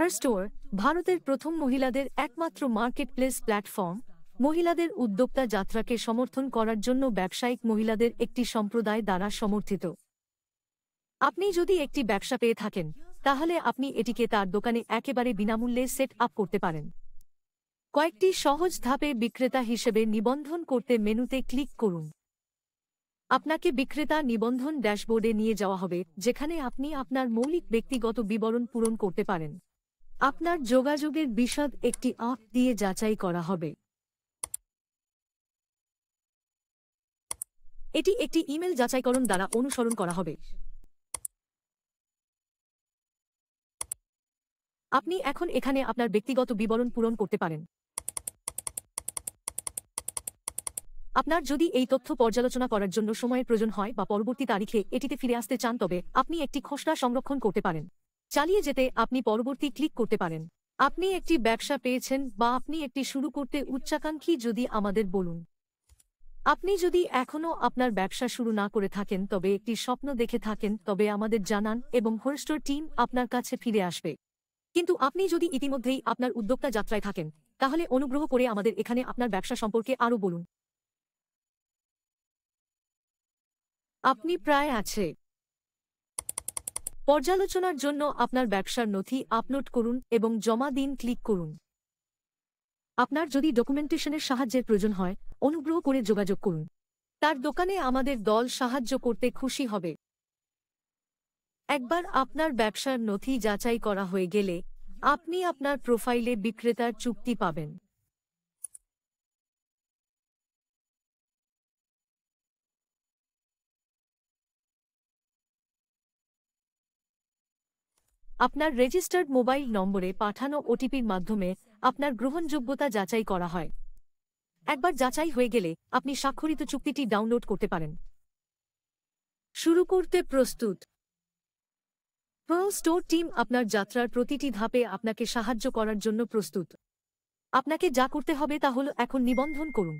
হার store ভারতের প্রথম মহিলাদের একমাত্র মার্কেটপ্লেস প্ল্যাটফর্ম মহিলাদের উদ্যোক্তা যাত্রাকে সমর্থন করার জন্য ব্যবসায়িক মহিলাদের একটি সম্প্রদায় দ্বারা সমর্থিত আপনি যদি একটি ব্যবসা পেয়ে থাকেন তাহলে আপনি এটিকে তার দোকানে একেবারে বিনামূল্যে সেট আপ করতে পারেন কয়েকটি সহজ ধাপে বিক্রেতা হিসেবে নিবন্ধন করতে মেনুতে ক্লিক করুন আপনাকে বিক্রেতা নিবন্ধন ড্যাশবোর্ডে নিয়ে যাওয়া হবে যেখানে আপনি আপনার মৌলিক ব্যক্তিগত বিবরণ পূরণ করতে পারেন আপনার যোগাযোগের বিশদ একটি আঁক দিয়ে যাচাই করা হবে এটি একটি ইমেল যাচাইকরণ দ্বারা অনুসরণ করা হবে আপনি এখন এখানে আপনার ব্যক্তিগত বিবরণ পূরণ করতে পারেন আপনার যদি এই তথ্য পর্যালোচনা করার জন্য সময়ের প্রয়োজন হয় বা পরবর্তী তারিখে এটিতে ফিরে আসতে চান তবে আপনি একটি খসড়া সংরক্ষণ করতে পারেন চালিয়ে যেতে আপনি পরবর্তী ক্লিক করতে পারেন আপনি একটি ব্যবসা পেয়েছেন বা আপনি একটি শুরু করতে উচ্চাকাঙ্ক্ষী যদি আমাদের বলুন আপনি যদি এখনও আপনার ব্যবসা শুরু না করে থাকেন তবে একটি স্বপ্ন দেখে থাকেন তবে আমাদের জানান এবং হোলস্টোর টিম আপনার কাছে ফিরে আসবে কিন্তু আপনি যদি ইতিমধ্যেই আপনার উদ্যোক্তা যাত্রায় থাকেন তাহলে অনুগ্রহ করে আমাদের এখানে আপনার ব্যবসা সম্পর্কে আরও বলুন আপনি প্রায় আছে পর্যালোচনার জন্য আপনার ব্যবসার নথি আপলোড করুন এবং জমা দিন ক্লিক করুন আপনার যদি ডকুমেন্টেশনের সাহায্যের প্রয়োজন হয় অনুগ্রহ করে যোগাযোগ করুন তার দোকানে আমাদের দল সাহায্য করতে খুশি হবে একবার আপনার ব্যবসার নথি যাচাই করা হয়ে গেলে আপনি আপনার প্রোফাইলে বিক্রেতার চুক্তি পাবেন আপনার রেজিস্টার্ড মোবাইল নম্বরে পাঠানো ওটিপির মাধ্যমে আপনার গ্রহণযোগ্যতা যাচাই করা হয় একবার যাচাই হয়ে গেলে আপনি স্বাক্ষরিত চুক্তিটি ডাউনলোড করতে পারেন শুরু করতে প্রস্তুত প্রল স্টোর টিম আপনার যাত্রার প্রতিটি ধাপে আপনাকে সাহায্য করার জন্য প্রস্তুত আপনাকে যা করতে হবে তা হল এখন নিবন্ধন করুন